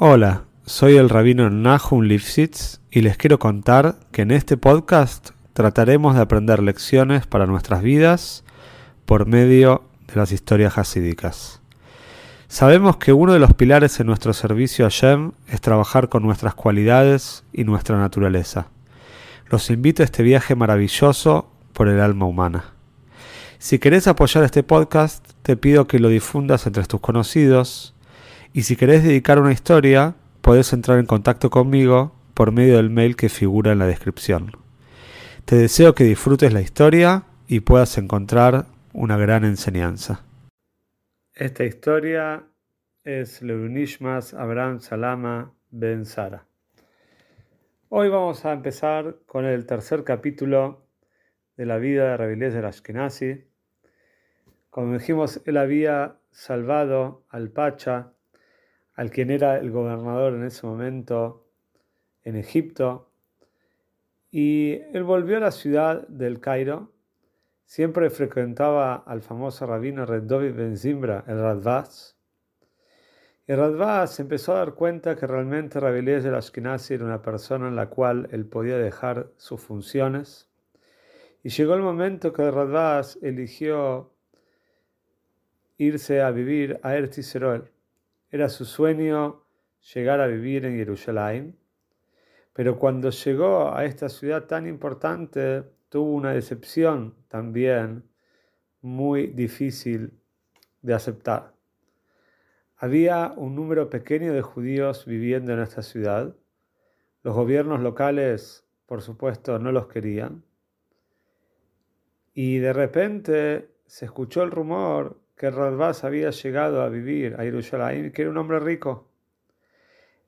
Hola, soy el rabino Nahum Lifshitz y les quiero contar que en este podcast trataremos de aprender lecciones para nuestras vidas por medio de las historias hasídicas. Sabemos que uno de los pilares en nuestro servicio a Shem es trabajar con nuestras cualidades y nuestra naturaleza. Los invito a este viaje maravilloso por el alma humana. Si querés apoyar este podcast, te pido que lo difundas entre tus conocidos, y si querés dedicar una historia, podés entrar en contacto conmigo por medio del mail que figura en la descripción. Te deseo que disfrutes la historia y puedas encontrar una gran enseñanza. Esta historia es Leunishmas Abraham Salama Ben Sara. Hoy vamos a empezar con el tercer capítulo de la vida de Rabelés de Ashkenazi. Como dijimos, él había salvado al Pacha al quien era el gobernador en ese momento en Egipto, y él volvió a la ciudad del Cairo. Siempre frecuentaba al famoso rabino reddovi Ben Zimbra, el Radvaz. Y Radvaz empezó a dar cuenta que realmente de la Ashkenazi era una persona en la cual él podía dejar sus funciones. Y llegó el momento que Radvaz eligió irse a vivir a Ertiseroel era su sueño llegar a vivir en Jerusalén, pero cuando llegó a esta ciudad tan importante tuvo una decepción también muy difícil de aceptar. Había un número pequeño de judíos viviendo en esta ciudad. Los gobiernos locales, por supuesto, no los querían. Y de repente se escuchó el rumor que Radbaz había llegado a vivir a Yerushalayim, que era un hombre rico.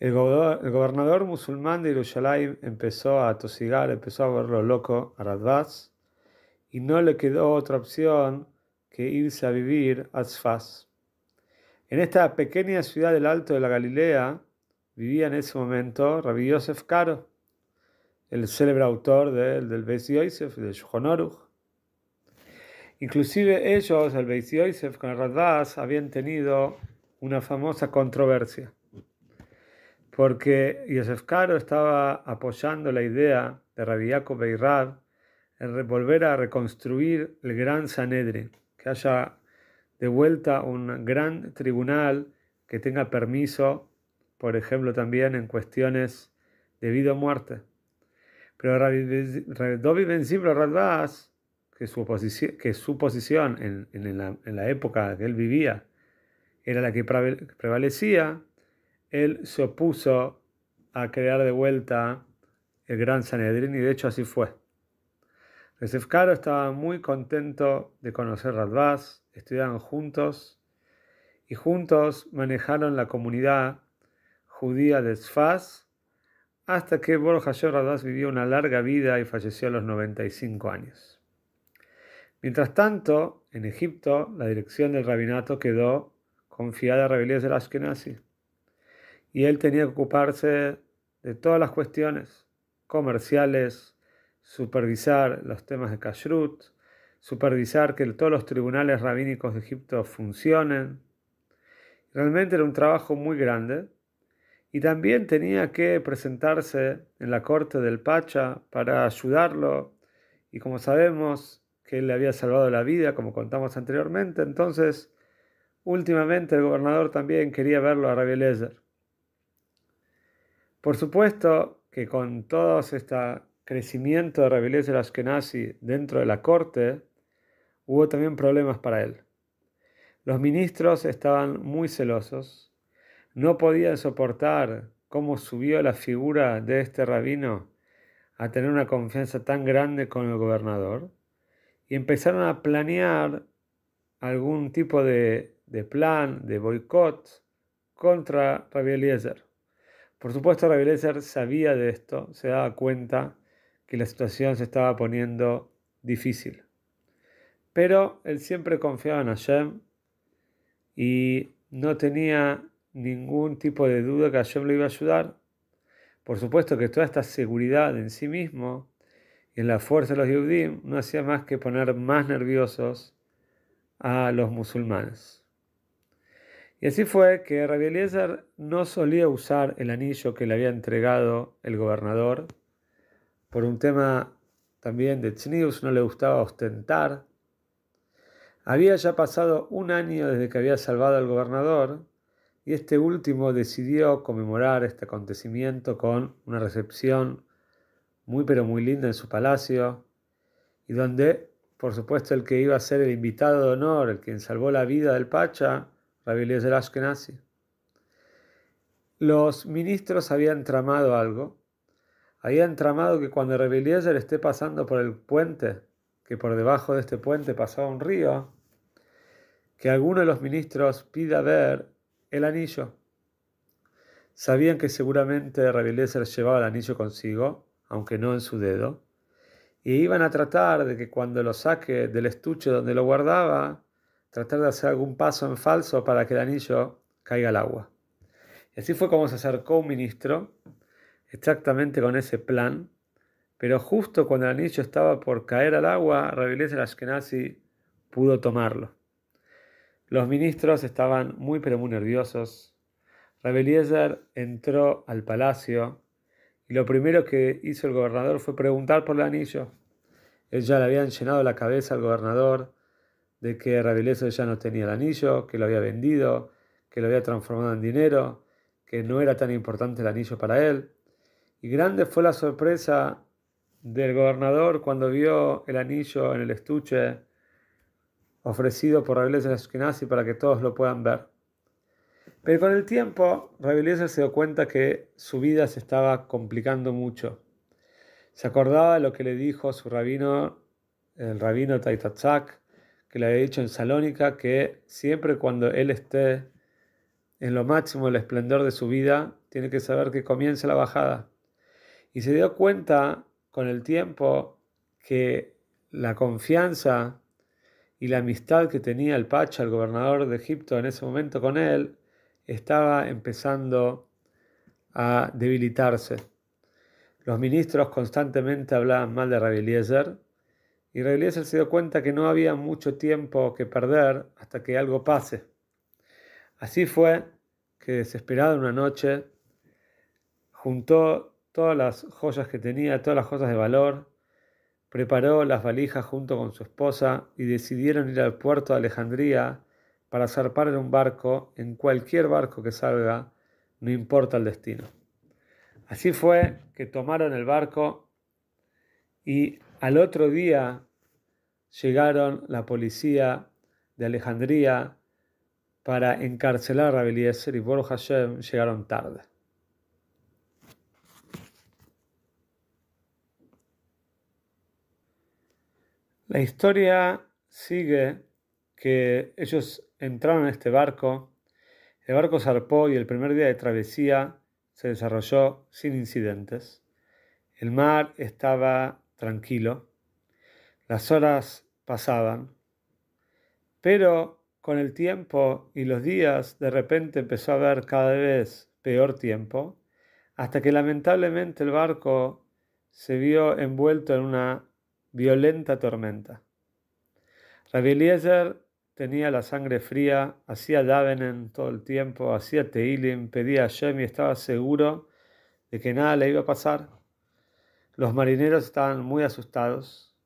El, gobernador musulmán de Yerushalayim empezó a tosigar, empezó a verlo loco a Radbaz, y no le quedó otra opción que irse a vivir a Sfaz. En esta pequeña ciudad del Alto de la Galilea vivía en ese momento Rabbi Yosef Caro, el célebre autor del, del Bes Yosef, de Inclusive ellos, el Beis Yosef con el habían tenido una famosa controversia. Porque Yosef Caro estaba apoyando la idea de Rabbi Yaakov Beirad en volver a reconstruir el gran Sanedre, que haya de vuelta un gran tribunal que tenga permiso, por ejemplo, también en cuestiones de vida o muerte. Pero Rabbi Dovi Ben que su, que su posición en, en, la, en, época que él vivía era la que prevalecía, él se opuso a crear de vuelta el gran Sanedrín y de hecho así fue. Recep Caro estaba muy contento de conocer Radvaz, estudiaron juntos y juntos manejaron la comunidad judía de Sfaz hasta que Borja Radvaz vivió una larga vida y falleció a los 95 años. Mientras tanto, en Egipto, la dirección del rabinato quedó confiada a de del Ashkenazi. Y él tenía que ocuparse de todas las cuestiones comerciales, supervisar los temas de Kashrut, supervisar que todos los tribunales rabínicos de Egipto funcionen. Realmente era un trabajo muy grande. Y también tenía que presentarse en la corte del Pacha para ayudarlo. Y como sabemos, que él le había salvado la vida, como contamos anteriormente. Entonces, últimamente el gobernador también quería verlo a Rabbi Por supuesto que con todo este crecimiento de Rabbi Eliezer Ashkenazi dentro de la corte, hubo también problemas para él. Los ministros estaban muy celosos, no podían soportar cómo subió la figura de este rabino a tener una confianza tan grande con el gobernador y empezaron a planear algún tipo de, plan de boicot contra Rabbi Eliezer. Por supuesto, Rabbi Eliezer sabía de esto, se daba cuenta que la situación se estaba poniendo difícil. Pero él siempre confiaba en Hashem y no tenía ningún tipo de duda que Hashem le iba a ayudar. Por supuesto que toda esta seguridad en sí mismo y en la fuerza de los yudí no hacía más que poner más nerviosos a los musulmanes. Y así fue que Rabbi Eliezer no solía usar el anillo que le había entregado el gobernador por un tema también de Tznius, no le gustaba ostentar. Había ya pasado un año desde que había salvado al gobernador y este último decidió conmemorar este acontecimiento con una recepción muy pero muy linda en su palacio, y donde, por supuesto, el que iba a ser el invitado de honor, el quien salvó la vida del Pacha, Rabbi Eliezer Ashkenazi. Los ministros habían tramado algo, habían tramado que cuando Rabbi Eliezer esté pasando por el puente, que por debajo de este puente pasaba un río, que alguno de los ministros pida ver el anillo. Sabían que seguramente Rabbi Eliezer llevaba el anillo consigo, aunque no en su dedo, y iban a tratar de que cuando lo saque del estuche donde lo guardaba, tratar de hacer algún paso en falso para que el anillo caiga al agua. Y así fue como se acercó un ministro, exactamente con ese plan, pero justo cuando el anillo estaba por caer al agua, Rabelés el Ashkenazi pudo tomarlo. Los ministros estaban muy pero muy nerviosos. Rabeliezer entró al palacio y lo primero que hizo el gobernador fue preguntar por el anillo. Él ya le habían llenado la cabeza al gobernador de que Rabileso ya no tenía el anillo, que lo había vendido, que lo había transformado en dinero, que no era tan importante el anillo para él. Y grande fue la sorpresa del gobernador cuando vio el anillo en el estuche ofrecido por la Ashkenazi para que todos lo puedan ver. Pero con el tiempo, Rabbi se dio cuenta que su vida se estaba complicando mucho. Se acordaba de lo que le dijo su rabino, el rabino Taitatzak, que le había dicho en Salónica que siempre cuando él esté en lo máximo del esplendor de su vida, tiene que saber que comienza la bajada. Y se dio cuenta con el tiempo que la confianza y la amistad que tenía el Pacha, el gobernador de Egipto en ese momento con él, estaba empezando a debilitarse. Los ministros constantemente hablaban mal de Rabbi y Rabbi se dio cuenta que no había mucho tiempo que perder hasta que algo pase. Así fue que desesperado una noche juntó todas las joyas que tenía, todas las cosas de valor, preparó las valijas junto con su esposa y decidieron ir al puerto de Alejandría para zarpar en un barco, en cualquier barco que salga, no importa el destino. Así fue que tomaron el barco y al otro día llegaron la policía de Alejandría para encarcelar a Rabeliezer y Borja Hashem llegaron tarde. La historia sigue que ellos entraron en este barco, el barco zarpó y el primer día de travesía se desarrolló sin incidentes. El mar estaba tranquilo, las horas pasaban, pero con el tiempo y los días de repente empezó a haber cada vez peor tiempo, hasta que lamentablemente el barco se vio envuelto en una violenta tormenta. Rabbi tenía la sangre fría, hacía Davenen todo el tiempo, hacía Teilim, pedía a estaba seguro de que nada le iba a pasar. Los marineros estaban muy asustados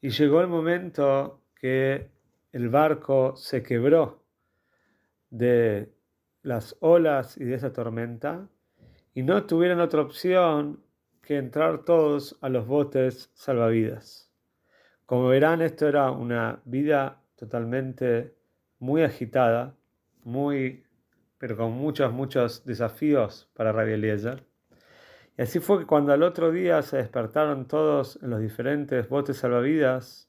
y llegó el momento que el barco se quebró de las olas y de esa tormenta y no tuvieron otra opción que entrar todos a los botes salvavidas. Como verán, esto era una vida totalmente muy agitada, muy, pero con muchos, muchos desafíos para Rabbi Eliezer. Y así fue que cuando al otro día se despertaron todos en los diferentes botes salvavidas,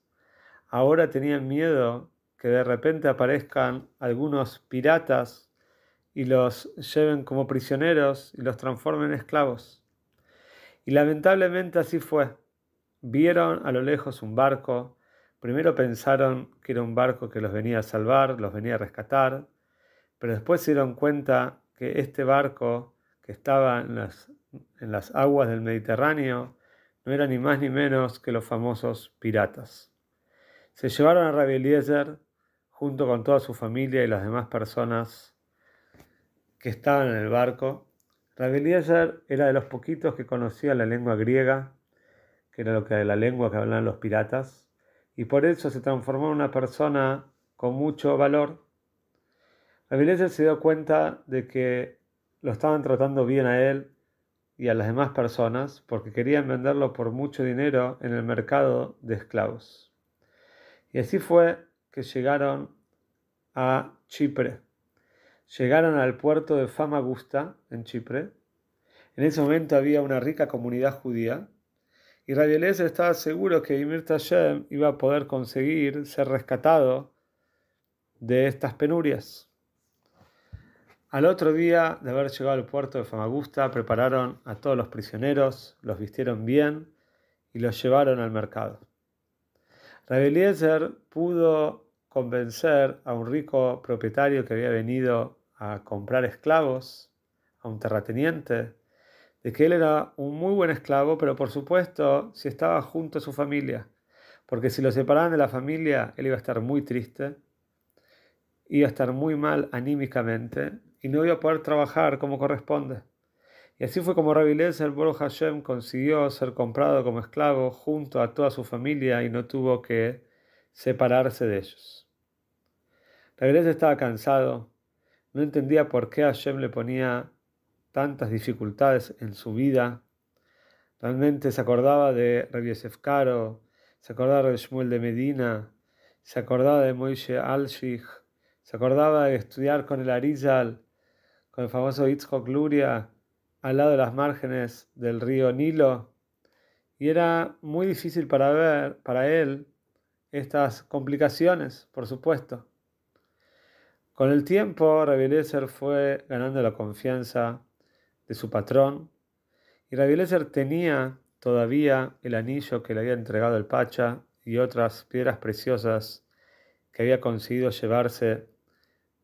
ahora tenían miedo que de repente aparezcan algunos piratas y los lleven como prisioneros y los transformen en esclavos. Y lamentablemente así fue. Vieron a lo lejos un barco Primero pensaron que era un barco que los venía a salvar, los venía a rescatar, pero después se dieron cuenta que este barco que estaba en las, en las aguas del Mediterráneo no era ni más ni menos que los famosos piratas. Se llevaron a Rabeliezer junto con toda su familia y las demás personas que estaban en el barco. Rabeliezer era de los poquitos que conocía la lengua griega, que era lo que la lengua que hablaban los piratas y por eso se transformó en una persona con mucho valor, violencia se dio cuenta de que lo estaban tratando bien a él y a las demás personas porque querían venderlo por mucho dinero en el mercado de esclavos. Y así fue que llegaron a Chipre. Llegaron al puerto de Famagusta, en Chipre. En ese momento había una rica comunidad judía y Rabbi estaba seguro que Ymir Tashem iba a poder conseguir ser rescatado de estas penurias. Al otro día de haber llegado al puerto de Famagusta, prepararon a todos los prisioneros, los vistieron bien y los llevaron al mercado. Rabbi Eliezer pudo convencer a un rico propietario que había venido a comprar esclavos, a un terrateniente, de que él era un muy buen esclavo, pero por supuesto si estaba junto a su familia, porque si lo separaban de la familia, él iba a estar muy triste, iba a estar muy mal anímicamente y no iba a poder trabajar como corresponde. Y así fue como Rabbi el brujo Hashem, consiguió ser comprado como esclavo junto a toda su familia y no tuvo que separarse de ellos. Rabbi estaba cansado, no entendía por qué Hashem le ponía tantas dificultades en su vida. Realmente se acordaba de Rabbi se acordaba de Shmuel de Medina, se acordaba de Moishe Alshich, se acordaba de estudiar con el Arizal, con el famoso Itzhok Luria, al lado de las márgenes del río Nilo. Y era muy difícil para, ver, para él estas complicaciones, por supuesto. Con el tiempo, Rabbi fue ganando la confianza de su patrón, y Rabielezer tenía todavía el anillo que le había entregado el Pacha y otras piedras preciosas que había conseguido llevarse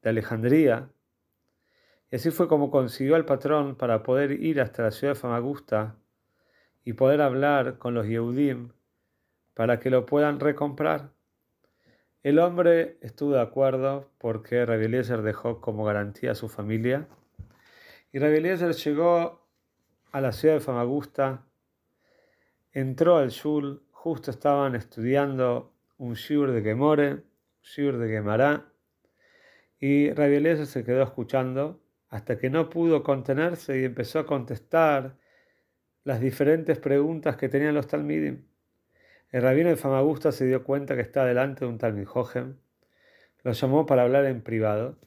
de Alejandría. Y así fue como consiguió al patrón para poder ir hasta la ciudad de Famagusta y poder hablar con los Yehudim para que lo puedan recomprar. El hombre estuvo de acuerdo porque Rabilezer dejó como garantía a su familia y Rabbi llegó a la ciudad de Famagusta, entró al yul, justo estaban estudiando un Shur de Gemore, Shur de Gemara, y Rabbi se quedó escuchando hasta que no pudo contenerse y empezó a contestar las diferentes preguntas que tenían los Talmidim. El rabino de Famagusta se dio cuenta que estaba delante de un Talmid lo llamó para hablar en privado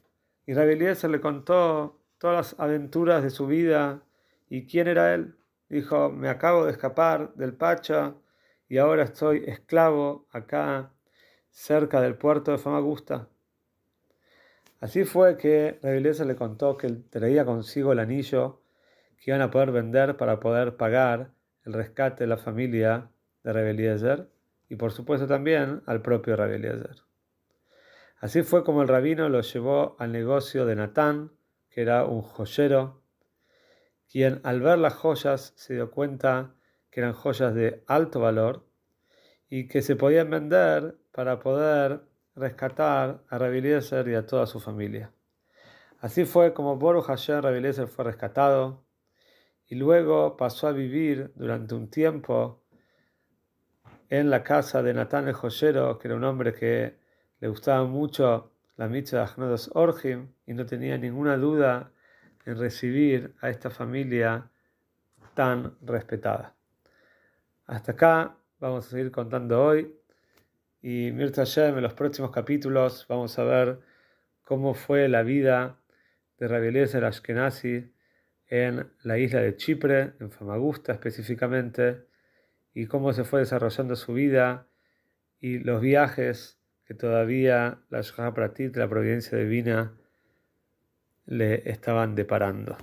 y Rabbi le contó todas las aventuras de su vida. ¿Y quién era él? Dijo, me acabo de escapar del Pacha y ahora estoy esclavo acá cerca del puerto de Famagusta. Así fue que se le contó que traía consigo el anillo que iban a poder vender para poder pagar el rescate de la familia de ayer y por supuesto también al propio ayer Así fue como el rabino lo llevó al negocio de Natán, que era un joyero, quien al ver las joyas se dio cuenta que eran joyas de alto valor y que se podían vender para poder rescatar a Rabbi y a toda su familia. Así fue como Boruch Hashem fue rescatado y luego pasó a vivir durante un tiempo en la casa de Natán el joyero, que era un hombre que le gustaba mucho la de Hnodos Orgim y no tenía ninguna duda en recibir a esta familia tan respetada. Hasta acá vamos a seguir contando hoy y mientras ya en los próximos capítulos vamos a ver cómo fue la vida de Rabbi el Ashkenazi en la isla de Chipre, en Famagusta específicamente, y cómo se fue desarrollando su vida y los viajes todavía la ti de la providencia divina, le estaban deparando.